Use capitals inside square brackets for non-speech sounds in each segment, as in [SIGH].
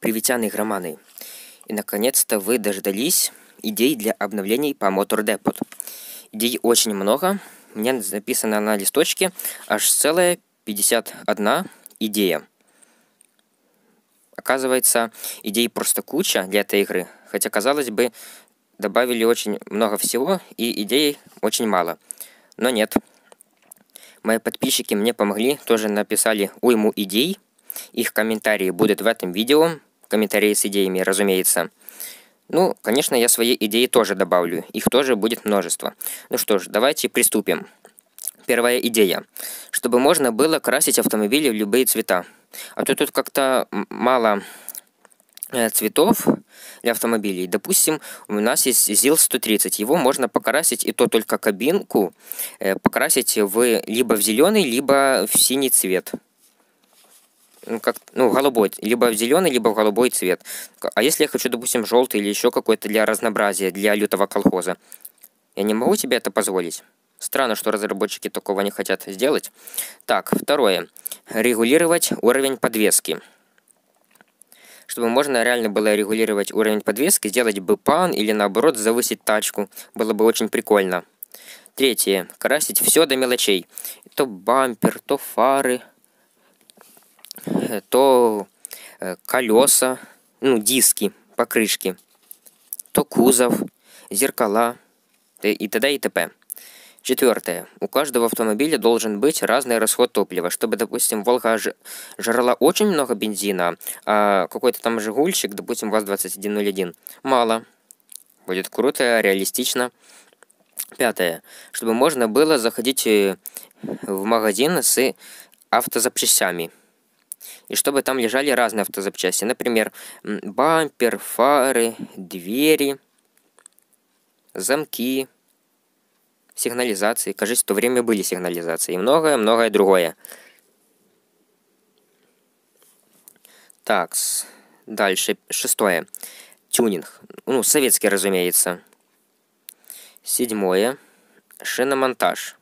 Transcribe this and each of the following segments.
привитяны громаны. И наконец-то вы дождались идей для обновлений по Motor Depot. Идей очень много. Меня записано на листочке аж целая 51 идея. Оказывается, идей просто куча для этой игры. Хотя, казалось бы, добавили очень много всего и идей очень мало. Но нет. Мои подписчики мне помогли, тоже написали уйму идей. Их комментарии будут в этом видео комментарии с идеями, разумеется. Ну, конечно, я свои идеи тоже добавлю. Их тоже будет множество. Ну что ж, давайте приступим. Первая идея. Чтобы можно было красить автомобили в любые цвета. А то тут как-то мало э, цветов для автомобилей. Допустим, у нас есть ЗИЛ 130. Его можно покрасить и то только кабинку, э, покрасить в либо в зеленый, либо в синий цвет ну, как, ну, голубой, либо в зеленый, либо в голубой цвет. А если я хочу, допустим, желтый или еще какой-то для разнообразия, для лютого колхоза, я не могу себе это позволить. Странно, что разработчики такого не хотят сделать. Так, второе. Регулировать уровень подвески. Чтобы можно реально было регулировать уровень подвески, сделать бы пан или наоборот завысить тачку. Было бы очень прикольно. Третье. Красить все до мелочей. То бампер, то фары, то э, колеса, ну, диски, покрышки, то кузов, зеркала и т.д. и т.п. Четвертое. У каждого автомобиля должен быть разный расход топлива, чтобы, допустим, «Волга» жрала очень много бензина, а какой-то там «Жигульчик», допустим, ВАЗ-2101, мало. Будет круто, реалистично. Пятое. Чтобы можно было заходить э, в магазин с автозапчастями – и чтобы там лежали разные автозапчасти. Например, бампер, фары, двери, замки, сигнализации. Кажется, в то время были сигнализации. И многое-многое другое. Так, дальше. Шестое. Тюнинг. Ну, советский, разумеется. Седьмое. Шиномонтаж.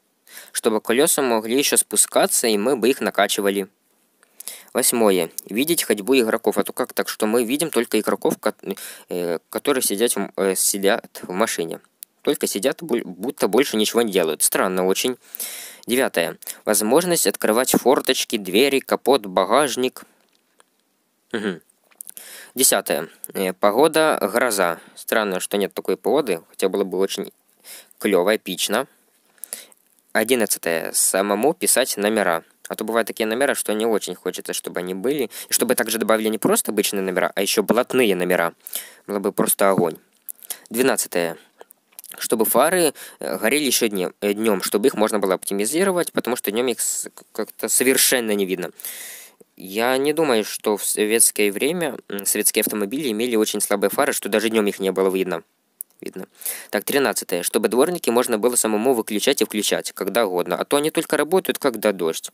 Чтобы колеса могли еще спускаться, и мы бы их накачивали. Восьмое. Видеть ходьбу игроков. А то как так, что мы видим только игроков, э, которые сидят в, э, сидят в машине. Только сидят, будто больше ничего не делают. Странно очень. Девятое. Возможность открывать форточки, двери, капот, багажник. Угу. Десятое. Э, погода, гроза. Странно, что нет такой погоды, хотя было бы очень клево, эпично. Одиннадцатое. Самому писать номера. А то бывают такие номера, что не очень хочется, чтобы они были. И чтобы также добавили не просто обычные номера, а еще блатные номера. Было бы просто огонь. Двенадцатое. Чтобы фары э, горели еще днем, э, днем, чтобы их можно было оптимизировать, потому что днем их как-то совершенно не видно. Я не думаю, что в советское время советские автомобили имели очень слабые фары, что даже днем их не было видно видно. Так, 13. Чтобы дворники можно было самому выключать и включать, когда угодно. А то они только работают, когда дождь.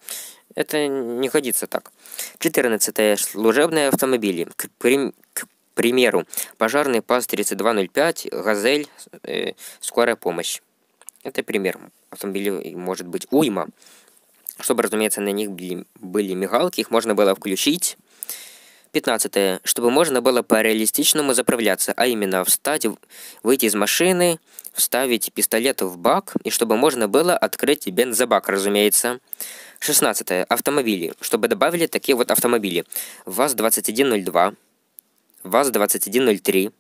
Это не годится так. 14. Служебные автомобили. К, при... к примеру, пожарный ПАЗ-3205, «Газель», э, «Скорая помощь». Это пример. Автомобилей может быть уйма. Чтобы, разумеется, на них были мигалки, их можно было включить, Пятнадцатое. Чтобы можно было по-реалистичному заправляться, а именно встать, выйти из машины, вставить пистолет в бак, и чтобы можно было открыть бензобак, разумеется. 16. Автомобили. Чтобы добавили такие вот автомобили. ВАЗ-2102, ВАЗ-2103,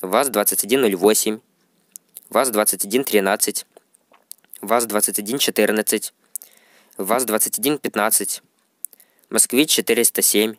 ВАЗ-2108, ВАЗ-2113, ВАЗ-2114, ВАЗ-2115, Москвич-407,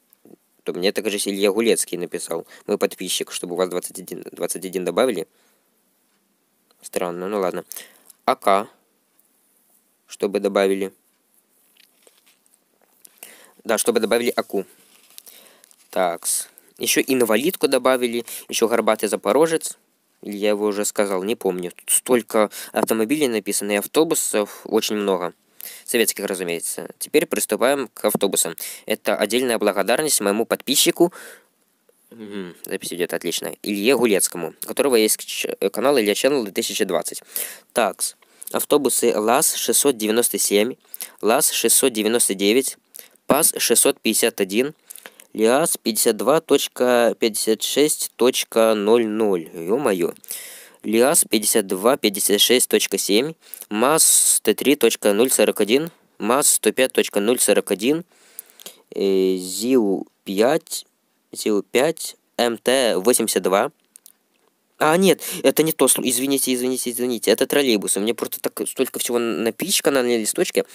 то мне также же Илья Гулецкий написал. мы подписчик, чтобы у вас 21, 21 добавили. Странно, ну ладно. АК, чтобы добавили. Да, чтобы добавили АКУ. Такс. Еще инвалидку добавили, еще горбатый запорожец. я его уже сказал, не помню. Тут столько автомобилей написано и автобусов очень много советских, разумеется. Теперь приступаем к автобусам. Это отдельная благодарность моему подписчику, Угу, запись идет отлично. Илье Гулецкому, у которого есть э, канал Илья Channel 2020. Такс. Автобусы ЛАЗ-697, ЛАЗ-699, ПАЗ-651, ЛИАЗ-52.56.00. Ё-моё. LIAS 5256.7, MAS 103.041, MAS 105.041, ZIU 5, ZIU 5, МТ-82, а, нет, это не то, извините, извините, извините, это троллейбусы. У меня просто так столько всего напичкано на листочке.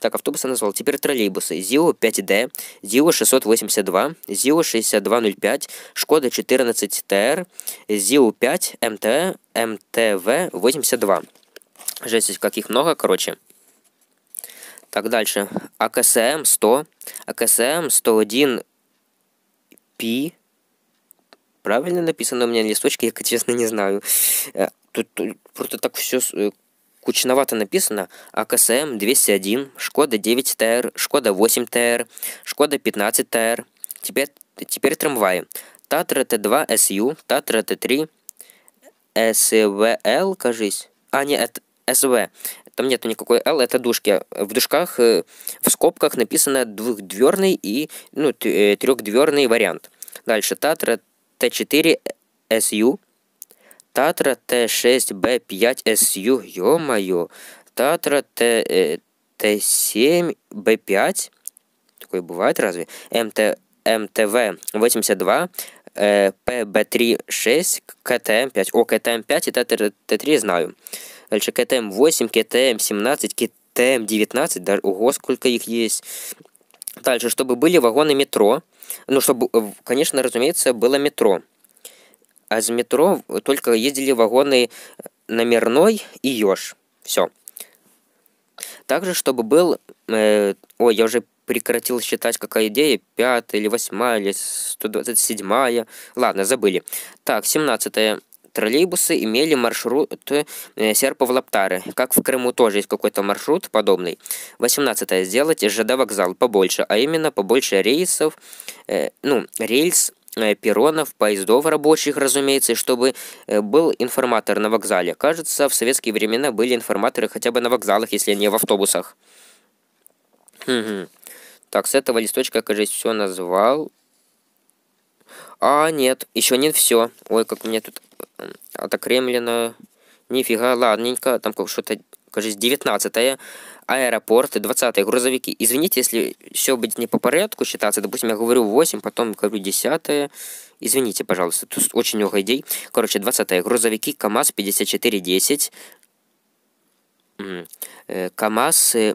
Так, автобусы назвал. Теперь троллейбусы. ЗИО 5D, ЗИО 682, ЗИО 6205, Шкода 14ТР, ЗИО 5, МТ, МТВ 82. Жесть, каких много, короче. Так, дальше. АКСМ 100, АКСМ 101 Пи, правильно написано у меня на листочке, я, честно, не знаю. Э, тут, тут просто так все э, кучновато написано. АКСМ 201, Шкода 9 ТР, Шкода 8 ТР, Шкода 15 ТР. Теперь, теперь трамваи. Татра Т2 СЮ, Татра Т3, СВЛ, кажись. А, нет, СВ. Там нету никакой Л, это душки. В душках, э, в скобках написано двухдверный и ну, трехдверный вариант. Дальше Татра Т4 СЮ, Татра Т6Б5 СЮ, ё-моё, Татра Т, э, Т7Б5, такое бывает разве, МТ, МТВ-82, э, ПБ-3-6, КТМ-5. О, КТМ-5 и Т3 знаю. Дальше КТМ-8, КТМ-17, КТМ-19. Даже, ого, сколько их есть. Дальше, чтобы были вагоны метро. Ну, чтобы, э, конечно, разумеется, было метро. А из метро только ездили вагоны э, номерной и еж. Все. Также, чтобы был... Э, ой, я уже прекратил считать, какая идея. Пятая или восьмая, или 127-я. Ладно, забыли. Так, семнадцатая троллейбусы имели маршрут э, Серпов-Лаптары. Как в Крыму тоже есть какой-то маршрут подобный. 18. Сделать ЖД вокзал побольше, а именно побольше рейсов, э, ну, рельс, э, перронов, поездов рабочих, разумеется, чтобы был информатор на вокзале. Кажется, в советские времена были информаторы хотя бы на вокзалах, если не в автобусах. Так, с этого листочка, кажется, все назвал. А, нет, еще нет все. Ой, как мне тут отокремлено. Нифига, ладненько. Там что-то, кажется, 19 -е. Аэропорт, 20 -е, грузовики. Извините, если все будет не по порядку считаться. Допустим, я говорю 8, потом говорю 10 -е. Извините, пожалуйста, тут очень много идей. Короче, 20 -е, грузовики, КАМАЗ 5410. Э, КАМАЗ э,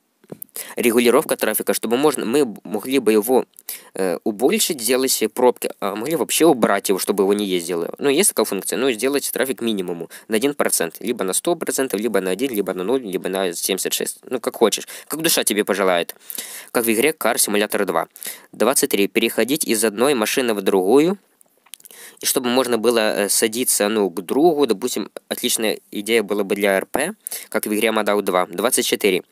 регулировка трафика, чтобы можно, мы могли бы его э, убольшить, сделать себе пробки, а могли вообще убрать его, чтобы его не ездило. Ну, есть такая функция, ну, сделать трафик минимуму на 1%, либо на 100%, либо на 1, либо на 0, либо на 76%, ну, как хочешь, как душа тебе пожелает. Как в игре Car Simulator 2. 23. Переходить из одной машины в другую, и чтобы можно было э, садиться, ну, к другу, допустим, отличная идея была бы для РП, как в игре Modout 2. 24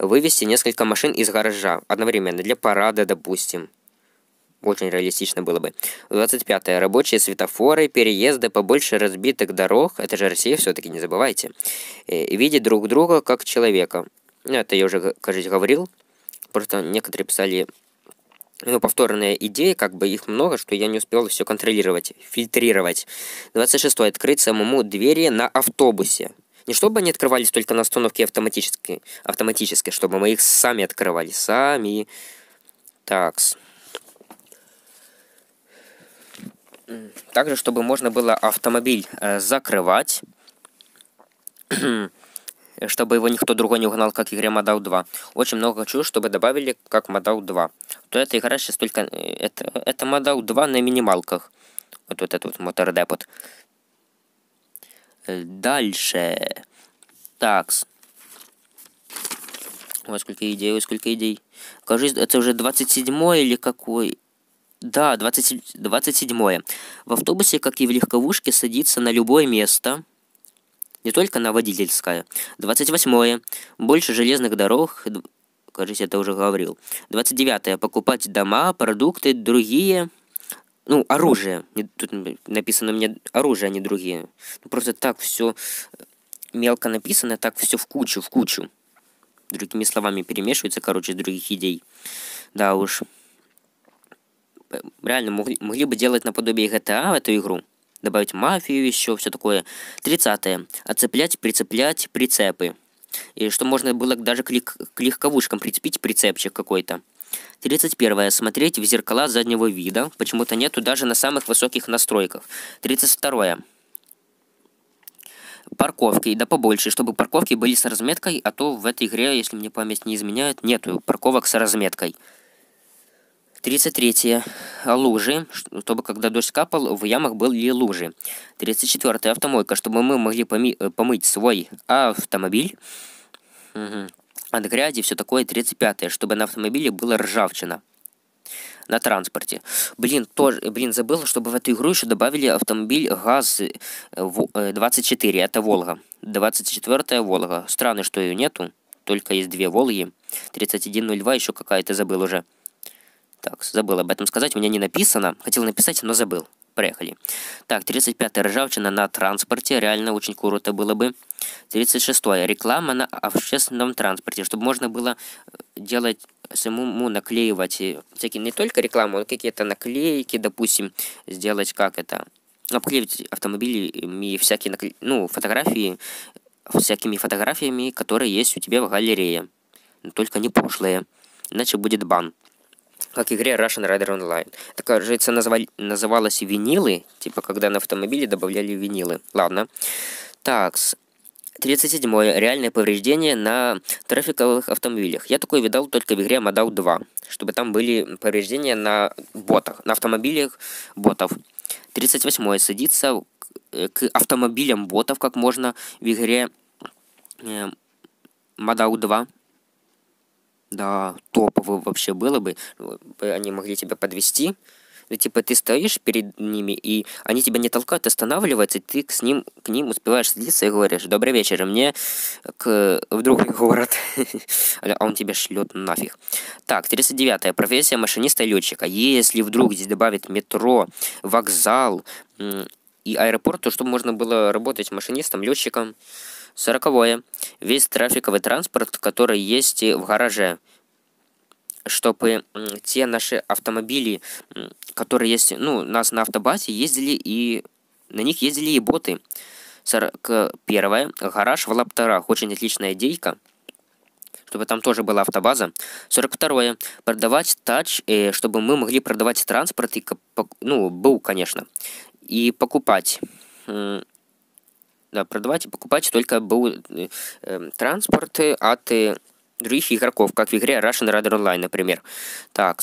вывести несколько машин из гаража одновременно для парада, допустим. Очень реалистично было бы. 25. -е. Рабочие светофоры, переезды, побольше разбитых дорог. Это же Россия, все-таки не забывайте. Э, видеть друг друга как человека. Ну, это я уже, кажется, говорил. Просто некоторые писали ну, повторные идеи, как бы их много, что я не успел все контролировать, фильтрировать. 26. Открыть самому двери на автобусе. Не чтобы они открывались только на остановке автоматически, автоматически чтобы мы их сами открывали. Сами. Такс. Также, чтобы можно было автомобиль э, закрывать, [CLEARS THROAT] чтобы его никто другой не угнал, как в игре Мадау 2. Очень много хочу, чтобы добавили, как Мадау 2. То эта игра сейчас только... Э, это, это Мадау 2 на минималках. Вот, вот этот вот Мотор Депот. Э, дальше. Такс. во сколько идей, во сколько идей. кажись это уже 27 или какой? Да, 20, 27. -е. В автобусе, как и в легковушке, садится на любое место. Не только на водительское. 28. -е. Больше железных дорог. кажись это уже говорил. 29. -е. Покупать дома, продукты, другие ну, оружие. Тут написано мне оружие, а не другие. Ну, просто так все э, мелко написано, так все в кучу, в кучу. Другими словами перемешивается, короче, других идей. Да уж. Э, реально, могли, могли бы делать наподобие GTA эту игру. Добавить мафию еще, все такое. Тридцатое. Оцеплять, прицеплять, прицепы. И что можно было даже к, лег- к легковушкам прицепить прицепчик какой-то. 31. Смотреть в зеркала заднего вида. Почему-то нету даже на самых высоких настройках. 32. Парковки, да побольше, чтобы парковки были с разметкой, а то в этой игре, если мне память не изменяет, нету парковок с разметкой. 33. Лужи, чтобы когда дождь капал, в ямах были лужи. 34. Автомойка, чтобы мы могли помы помыть свой автомобиль. Угу от грязи, все такое 35-е, чтобы на автомобиле было ржавчина на транспорте. Блин, тоже, блин, забыл, чтобы в эту игру еще добавили автомобиль ГАЗ-24, э, э, это Волга. 24-я Волга. Странно, что ее нету, только есть две Волги. 3102 еще какая-то забыл уже. Так, забыл об этом сказать, у меня не написано. Хотел написать, но забыл. Приехали. Так, 35-я ржавчина на транспорте. Реально очень круто было бы. 36-е. Реклама на общественном транспорте. Чтобы можно было э, делать самому наклеивать э, всякие не только рекламу, но какие-то наклейки, допустим, сделать как это обклеивать автомобили и всякие накле... ну фотографии всякими фотографиями, которые есть у тебя в галерее, но только не пошлые, иначе будет бан как игре Russian Rider Online. Это, кажется, назвали, называлось винилы, типа когда на автомобиле добавляли винилы. Ладно. Такс. 37. -е. Реальное повреждение на трафиковых автомобилях. Я такое видал только в игре Modal 2, чтобы там были повреждения на ботах, на автомобилях ботов. 38. -е. Садиться к автомобилям ботов как можно в игре э, Modal 2 да, топово вообще было бы, ну, они могли тебя подвести. И, типа ты стоишь перед ними, и они тебя не толкают, останавливаются, и ты с ним, к ним успеваешь садиться и говоришь, добрый вечер, мне к... в другой [LAUGHS] город. А он тебя шлет нафиг. Так, 39-я профессия машиниста и летчика. Если вдруг здесь добавят метро, вокзал и аэропорт, то чтобы можно было работать машинистом, летчиком, Сороковое. Весь трафиковый транспорт, который есть в гараже, чтобы те наши автомобили, которые есть, ну, у нас на автобазе ездили и на них ездили и боты. Сорок первое Гараж в лаптерах, Очень отличная идейка чтобы там тоже была автобаза. 42. Продавать тач, э, чтобы мы могли продавать транспорт, и, ну, был, конечно, и покупать да, э, продавать и покупать только был э, э, от э, других игроков, как в игре Russian Radar Online, например. Так,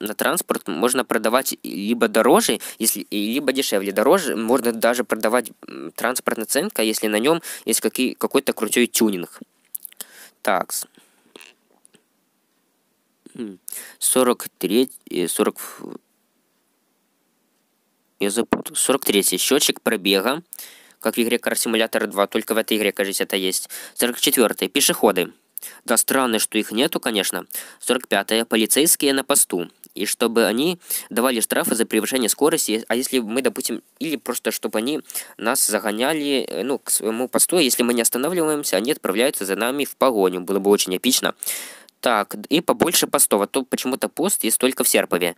на транспорт можно продавать либо дороже, если, либо дешевле. Дороже можно даже продавать транспорт наценка, если на нем есть какие, какой-то крутой тюнинг. Так. 43... 40... Хм, э, я запутал. 43 счетчик пробега как в игре Car Simulator 2, только в этой игре, кажется, это есть. 44. Пешеходы. Да странно, что их нету, конечно. 45. Полицейские на посту. И чтобы они давали штрафы за превышение скорости, а если мы, допустим, или просто чтобы они нас загоняли, э, ну, к своему посту, если мы не останавливаемся, они отправляются за нами в погоню. Было бы очень эпично. Так, и побольше постов, а то почему-то пост есть только в Серпове.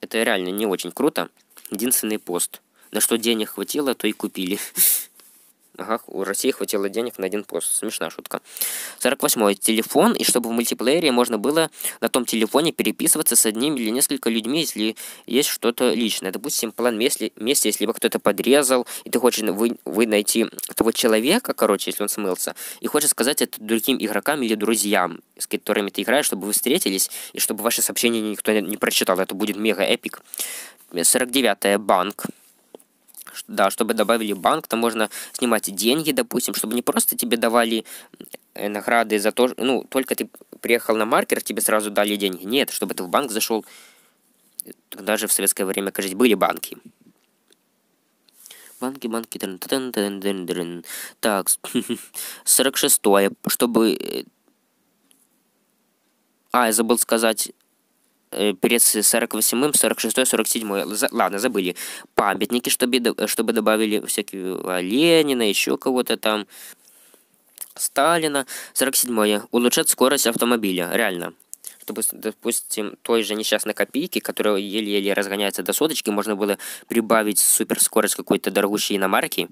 Это реально не очень круто. Единственный пост – на что денег хватило, то и купили. Ага, у России хватило денег на один пост. Смешная шутка. 48. Телефон, и чтобы в мультиплеере можно было на том телефоне переписываться с одним или несколько людьми, если есть что-то личное. Допустим, план вместе, вместе если бы кто-то подрезал, и ты хочешь вы, вы найти того человека, короче, если он смылся, и хочешь сказать это другим игрокам или друзьям, с которыми ты играешь, чтобы вы встретились, и чтобы ваши сообщения никто не прочитал. Это будет мега-эпик. 49. Банк да, чтобы добавили банк, там можно снимать деньги, допустим, чтобы не просто тебе давали э, награды за то, ну, только ты приехал на маркер, тебе сразу дали деньги. Нет, чтобы ты в банк зашел, даже в советское время, кажется, были банки. Банки, банки, трын, трын, трын, трын, трын. Так, 46-е, [LAUGHS] чтобы... Э, а, я забыл сказать, Э, перед 48-м, 46-й, 47-й. Ладно, забыли. Памятники, чтобы, чтобы добавили всякие а, Ленина, еще кого-то там. Сталина. 47-е. Улучшать скорость автомобиля. Реально. Чтобы, допустим, той же несчастной копейки, которая еле-еле разгоняется до соточки, можно было прибавить супер скорость какой-то дорогущей иномарки.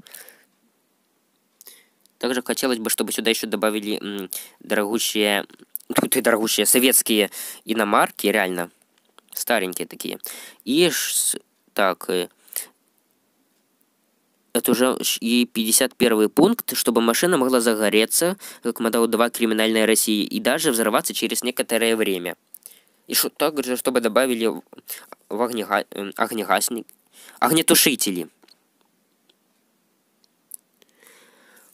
Также хотелось бы, чтобы сюда еще добавили дорогущие Тут ты, дорогущие, советские иномарки, реально. Старенькие такие. И, ш... так, э, это уже и 51 пункт, чтобы машина могла загореться, как Мадау 2 криминальной России, и даже взорваться через некоторое время. И что также, чтобы добавили в огнега... Э, огнегасник... огнетушители.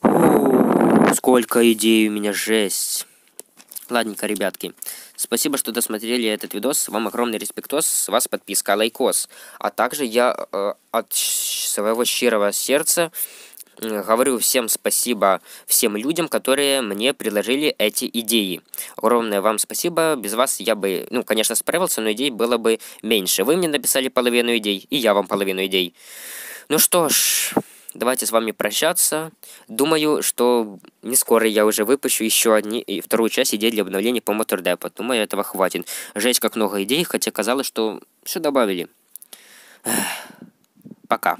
Фу, сколько идей у меня, жесть. Ладненько, ребятки. Спасибо, что досмотрели этот видос. Вам огромный респектос. С вас подписка, лайкос. А также я э, от своего щирого сердца э, говорю всем спасибо всем людям, которые мне предложили эти идеи. Огромное вам спасибо. Без вас я бы, ну, конечно, справился, но идей было бы меньше. Вы мне написали половину идей, и я вам половину идей. Ну что ж давайте с вами прощаться. Думаю, что не скоро я уже выпущу еще одни и вторую часть идей для обновления по Motor Думаю, этого хватит. Жесть, как много идей, хотя казалось, что все добавили. Пока.